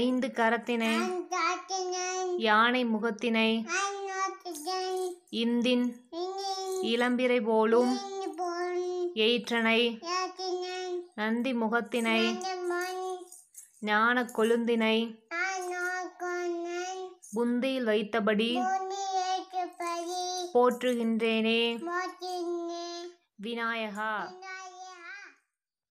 ஐந்து கரத்தினை யானை முகத்தினை இந்தின் இளம்பிரை போலும் எயிற்றனை நந்தி முகத்தினை ஞான கொழுந்தினை புந்தியில் வைத்தபடி போற்றுகின்றேனே விநாயகா